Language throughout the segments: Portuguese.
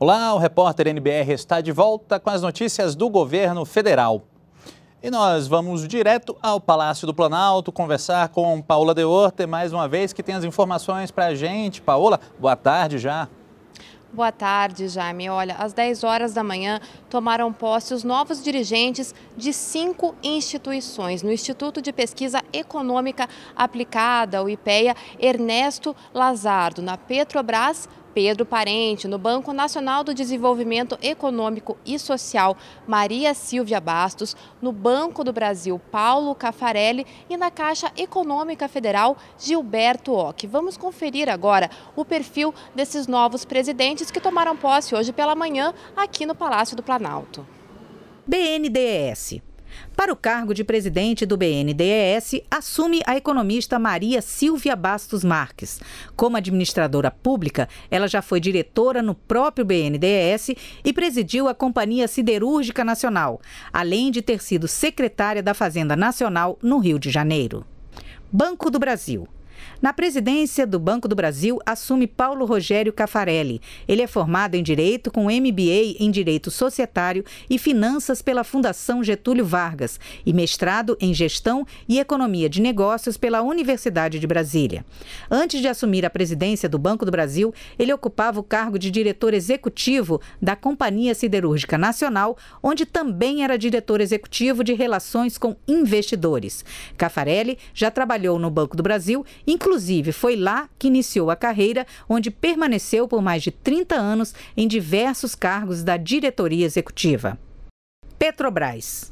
Olá, o repórter NBR está de volta com as notícias do governo federal. E nós vamos direto ao Palácio do Planalto conversar com Paola Deorte mais uma vez que tem as informações para a gente. Paola, boa tarde já. Boa tarde, Jaime. Olha, às 10 horas da manhã tomaram posse os novos dirigentes de cinco instituições. No Instituto de Pesquisa Econômica Aplicada, o IPEA, Ernesto Lazardo. Na Petrobras, Pedro Parente, no Banco Nacional do Desenvolvimento Econômico e Social Maria Silvia Bastos, no Banco do Brasil Paulo Cafarelli e na Caixa Econômica Federal Gilberto Ock. Vamos conferir agora o perfil desses novos presidentes que tomaram posse hoje pela manhã aqui no Palácio do Planalto. BNDES para o cargo de presidente do BNDES, assume a economista Maria Silvia Bastos Marques. Como administradora pública, ela já foi diretora no próprio BNDES e presidiu a Companhia Siderúrgica Nacional, além de ter sido secretária da Fazenda Nacional no Rio de Janeiro. Banco do Brasil. Na presidência do Banco do Brasil assume Paulo Rogério Cafarelli. Ele é formado em Direito com MBA em Direito Societário e Finanças pela Fundação Getúlio Vargas e mestrado em Gestão e Economia de Negócios pela Universidade de Brasília. Antes de assumir a presidência do Banco do Brasil, ele ocupava o cargo de diretor executivo da Companhia Siderúrgica Nacional, onde também era diretor executivo de Relações com Investidores. Cafarelli já trabalhou no Banco do Brasil Inclusive, foi lá que iniciou a carreira, onde permaneceu por mais de 30 anos em diversos cargos da diretoria executiva. Petrobras.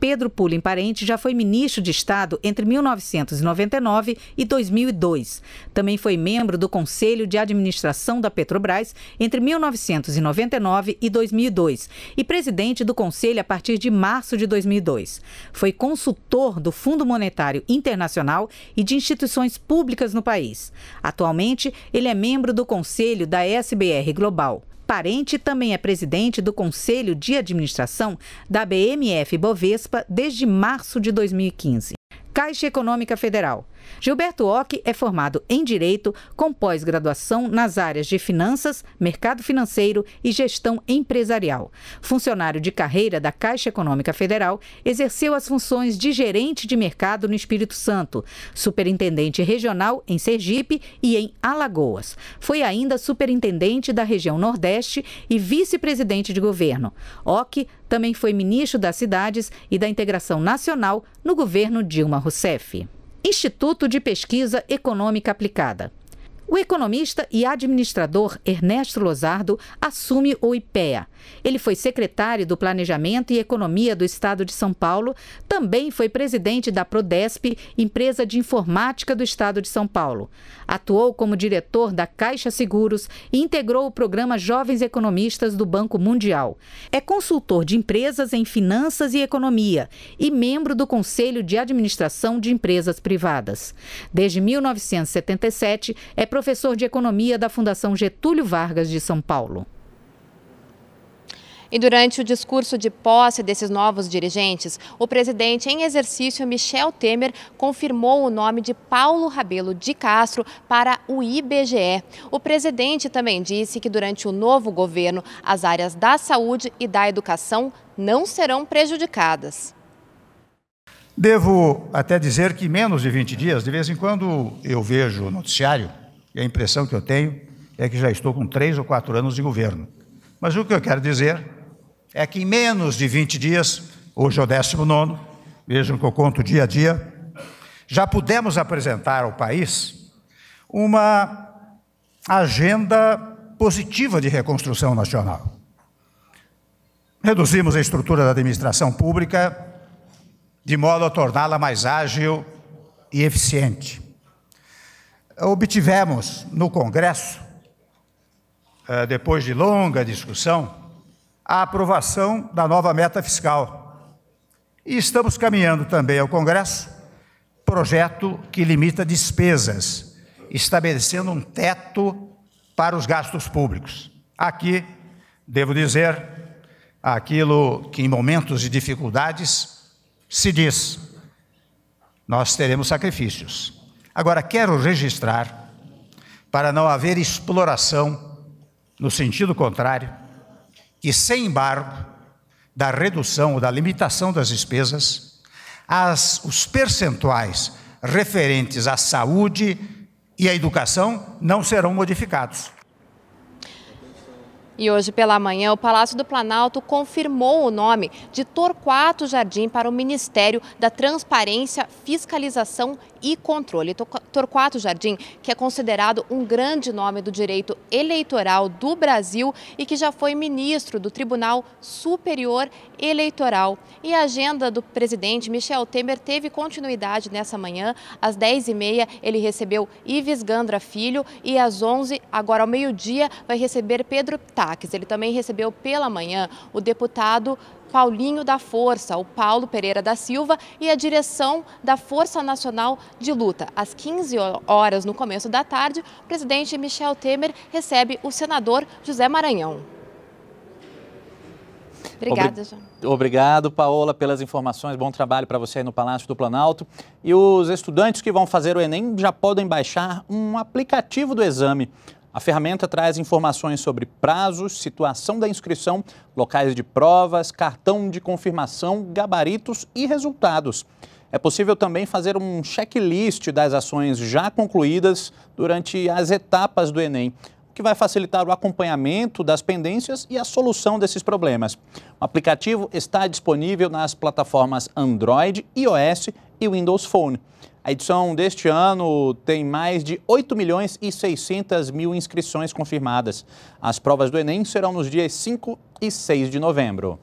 Pedro Pullen Parente já foi ministro de Estado entre 1999 e 2002. Também foi membro do Conselho de Administração da Petrobras entre 1999 e 2002 e presidente do Conselho a partir de março de 2002. Foi consultor do Fundo Monetário Internacional e de instituições públicas no país. Atualmente, ele é membro do Conselho da SBR Global. Parente também é presidente do Conselho de Administração da BMF Bovespa desde março de 2015. Caixa Econômica Federal Gilberto Ock é formado em Direito, com pós-graduação nas áreas de Finanças, Mercado Financeiro e Gestão Empresarial. Funcionário de carreira da Caixa Econômica Federal, exerceu as funções de gerente de mercado no Espírito Santo, superintendente regional em Sergipe e em Alagoas. Foi ainda superintendente da região Nordeste e vice-presidente de governo. Ock também foi ministro das Cidades e da Integração Nacional no governo Dilma Rousseff. Instituto de Pesquisa Econômica Aplicada. O economista e administrador Ernesto Lozardo assume o IPEA. Ele foi secretário do Planejamento e Economia do Estado de São Paulo, também foi presidente da Prodesp, empresa de informática do Estado de São Paulo. Atuou como diretor da Caixa Seguros e integrou o programa Jovens Economistas do Banco Mundial. É consultor de empresas em finanças e economia e membro do Conselho de Administração de Empresas Privadas. Desde 1977, é professor de economia da Fundação Getúlio Vargas de São Paulo. E durante o discurso de posse desses novos dirigentes, o presidente em exercício Michel Temer confirmou o nome de Paulo Rabelo de Castro para o IBGE. O presidente também disse que durante o novo governo, as áreas da saúde e da educação não serão prejudicadas. Devo até dizer que menos de 20 dias, de vez em quando eu vejo o noticiário e a impressão que eu tenho é que já estou com três ou quatro anos de governo. Mas o que eu quero dizer é que em menos de 20 dias, hoje é o 19, vejam que eu conto dia a dia, já pudemos apresentar ao país uma agenda positiva de reconstrução nacional. Reduzimos a estrutura da administração pública de modo a torná-la mais ágil e eficiente obtivemos no Congresso, eh, depois de longa discussão, a aprovação da nova meta fiscal. E estamos caminhando também ao Congresso projeto que limita despesas, estabelecendo um teto para os gastos públicos. Aqui, devo dizer, aquilo que em momentos de dificuldades se diz: nós teremos sacrifícios Agora, quero registrar, para não haver exploração no sentido contrário, que sem embargo da redução ou da limitação das despesas, as, os percentuais referentes à saúde e à educação não serão modificados. E hoje pela manhã, o Palácio do Planalto confirmou o nome de Torquato Jardim para o Ministério da Transparência, Fiscalização e Controle. Torquato Jardim, que é considerado um grande nome do direito eleitoral do Brasil e que já foi ministro do Tribunal Superior Eleitoral. E a agenda do presidente Michel Temer teve continuidade nessa manhã. Às 10h30, ele recebeu Ives Gandra Filho e às 11 agora ao meio-dia, vai receber Pedro Tá destaques. Ele também recebeu pela manhã o deputado Paulinho da Força, o Paulo Pereira da Silva e a direção da Força Nacional de Luta. Às 15 horas, no começo da tarde, o presidente Michel Temer recebe o senador José Maranhão. Obrigada, João. Obrigado, Paola, pelas informações. Bom trabalho para você aí no Palácio do Planalto. E os estudantes que vão fazer o Enem já podem baixar um aplicativo do exame. A ferramenta traz informações sobre prazos, situação da inscrição, locais de provas, cartão de confirmação, gabaritos e resultados. É possível também fazer um checklist das ações já concluídas durante as etapas do Enem, o que vai facilitar o acompanhamento das pendências e a solução desses problemas. O aplicativo está disponível nas plataformas Android, iOS e Windows Phone. A edição deste ano tem mais de 8 milhões e 600 mil inscrições confirmadas. As provas do Enem serão nos dias 5 e 6 de novembro.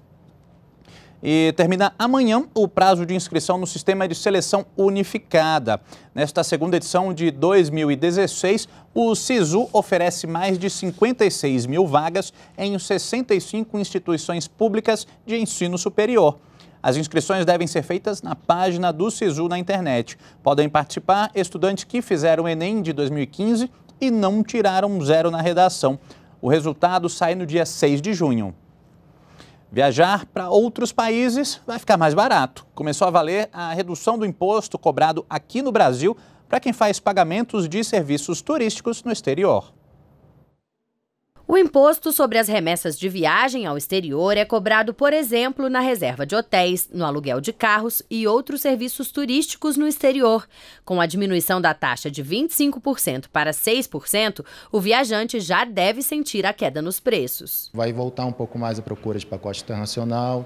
E termina amanhã o prazo de inscrição no sistema de seleção unificada. Nesta segunda edição de 2016, o SISU oferece mais de 56 mil vagas em 65 instituições públicas de ensino superior. As inscrições devem ser feitas na página do SISU na internet. Podem participar estudantes que fizeram o Enem de 2015 e não tiraram zero na redação. O resultado sai no dia 6 de junho. Viajar para outros países vai ficar mais barato. Começou a valer a redução do imposto cobrado aqui no Brasil para quem faz pagamentos de serviços turísticos no exterior. O imposto sobre as remessas de viagem ao exterior é cobrado, por exemplo, na reserva de hotéis, no aluguel de carros e outros serviços turísticos no exterior. Com a diminuição da taxa de 25% para 6%, o viajante já deve sentir a queda nos preços. Vai voltar um pouco mais a procura de pacote internacional,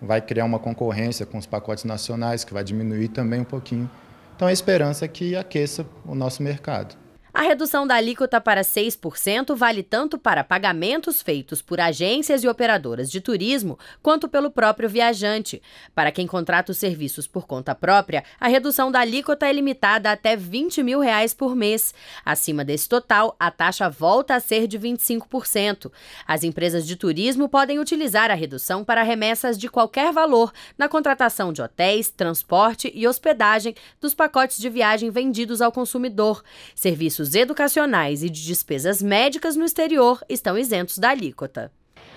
vai criar uma concorrência com os pacotes nacionais, que vai diminuir também um pouquinho. Então a esperança é que aqueça o nosso mercado. A redução da alíquota para 6% vale tanto para pagamentos feitos por agências e operadoras de turismo, quanto pelo próprio viajante. Para quem contrata os serviços por conta própria, a redução da alíquota é limitada até R$ 20 mil reais por mês. Acima desse total, a taxa volta a ser de 25%. As empresas de turismo podem utilizar a redução para remessas de qualquer valor na contratação de hotéis, transporte e hospedagem dos pacotes de viagem vendidos ao consumidor. Serviços educacionais e de despesas médicas no exterior estão isentos da alíquota.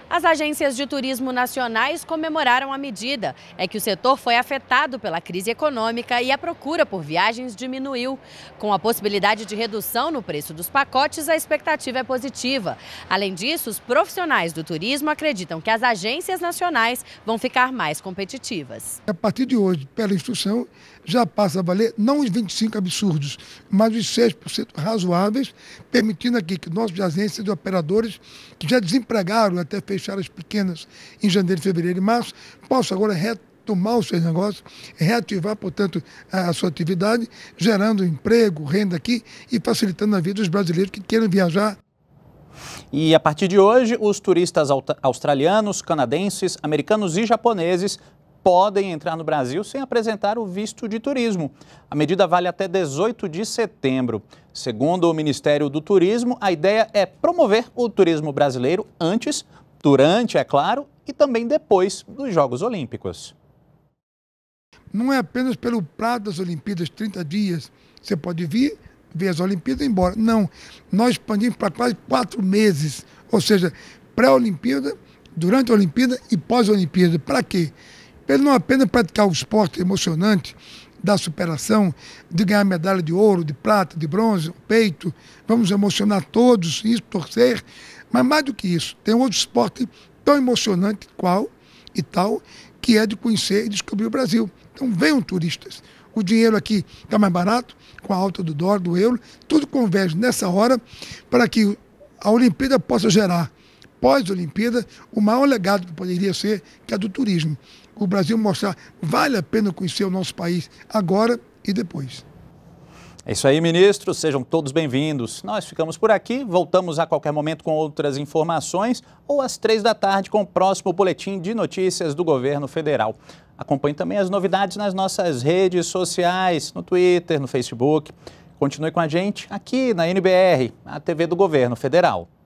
As agências de turismo nacionais comemoraram a medida. É que o setor foi afetado pela crise econômica e a procura por viagens diminuiu. Com a possibilidade de redução no preço dos pacotes, a expectativa é positiva. Além disso, os profissionais do turismo acreditam que as agências nacionais vão ficar mais competitivas. A partir de hoje, pela instrução, já passa a valer não os 25 absurdos, mas os 6% razoáveis, permitindo aqui que nossos agências de operadores que já desempregaram até fechar as pequenas em janeiro, fevereiro e março, possam agora retomar os seus negócios, reativar, portanto, a, a sua atividade, gerando emprego, renda aqui e facilitando a vida dos brasileiros que queiram viajar e a partir de hoje, os turistas australianos, canadenses, americanos e japoneses podem entrar no Brasil sem apresentar o visto de turismo. A medida vale até 18 de setembro. Segundo o Ministério do Turismo, a ideia é promover o turismo brasileiro antes, durante, é claro, e também depois dos Jogos Olímpicos. Não é apenas pelo prazo das Olimpíadas, 30 dias, você pode vir, ver as Olimpíadas e ir embora. Não, nós expandimos para quase quatro meses, ou seja, pré-Olimpíada, durante a Olimpíada e pós-Olimpíada. Para quê? ele não apenas praticar o esporte emocionante da superação, de ganhar medalha de ouro, de prata, de bronze, peito, vamos emocionar todos, isso, torcer, mas mais do que isso, tem outro esporte tão emocionante qual e tal, que é de conhecer e descobrir o Brasil. Então venham turistas. O dinheiro aqui está mais barato, com a alta do dólar, do euro, tudo converge nessa hora para que a Olimpíada possa gerar, pós-Olimpíada, o maior legado que poderia ser, que é do turismo o Brasil mostrar vale a pena conhecer o nosso país agora e depois. É isso aí, ministro. Sejam todos bem-vindos. Nós ficamos por aqui, voltamos a qualquer momento com outras informações ou às três da tarde com o próximo boletim de notícias do governo federal. Acompanhe também as novidades nas nossas redes sociais, no Twitter, no Facebook. Continue com a gente aqui na NBR, a TV do governo federal.